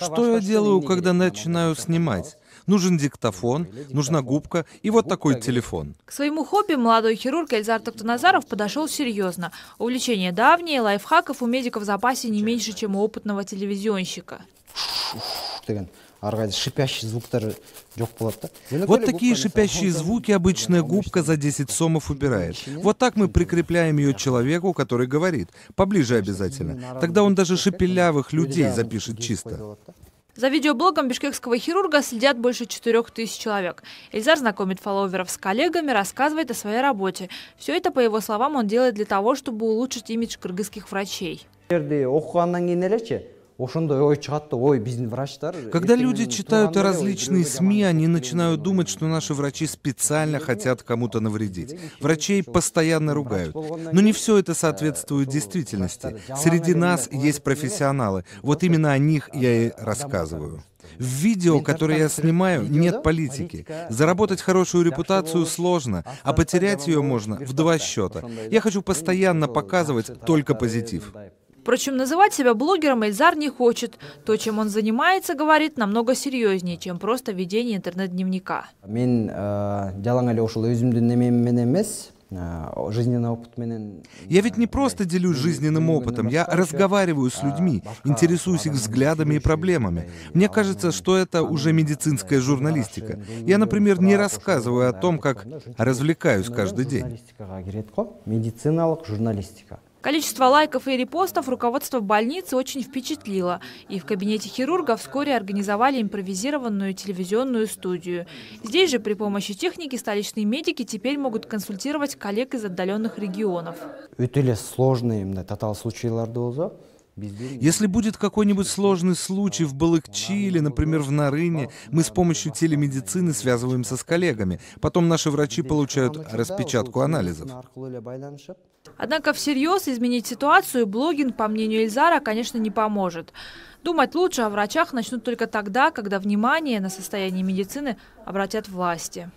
Что я делаю, когда начинаю снимать? Нужен диктофон, нужна губка и вот такой телефон. К своему хобби молодой хирург Эльзар Токтоназаров подошел серьезно. Увлечение давнее, лайфхаков у медиков в запасе не меньше, чем у опытного телевизионщика. Фух көптеген әрқайсысы шипящий звуктар жоқ болады да вот такие шипящие звуки обычная губка за 10 сомов убирает вот так мы прикрепляем ее человеку который говорит поближе обязательно тогда он даже шепелявых людей запишет чисто за видеоблогом бишкекского хирурга следят больше четырех тысяч человек. Эльзар знакомит фолловеров с коллегами, рассказывает о своей работе. Все это, по его словам, он делает для того, чтобы улучшить имидж кыргызских врачей. Когда люди читают различные СМИ, они начинают думать, что наши врачи специально хотят кому-то навредить. Врачей постоянно ругают. Но не все это э, соответствует действительности. Среди нас есть профессионалы. Вот именно о них я и рассказываю. В видео, которое я снимаю, нет политики. Заработать хорошую репутацию сложно, а потерять ее можно в два счета. Я хочу постоянно показывать только позитив. Впрочем, называть себя блогером Эльзар не хочет. То, чем он занимается, говорит, намного серьезнее, чем просто ведение интернет-дневника. Э, э, я ведь не просто делюсь жизненным опытом, я разговариваю с э, людьми, интересуюсь их взглядами и проблемами. Мне кажется, что это уже медицинская журналистика. Я, например, не рассказываю о том, как развлекаюсь каждый день. Медициналық журналистика. Количество лайков и репостов руководство больницы очень впечатлило. И в кабинете хирурга вскоре организовали импровизированную телевизионную студию. Здесь же при помощи техники столичные медики теперь могут консультировать коллег из отдаленных регионов. Если будет какой-нибудь сложный случай в Балыкчи или, например, в Нарыне, мы с помощью телемедицины связываемся с коллегами. Потом наши врачи получают распечатку анализов. Однако всерьез изменить ситуацию блогинг, по мнению Эльзара, конечно, не поможет. Думать лучше о врачах начнут только тогда, когда внимание на состояние медицины обратят власти.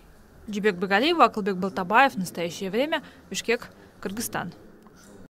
Джибек Багалиева, Аклбек Балтабаев. Настоящее время. Бишкек, Кыргызстан.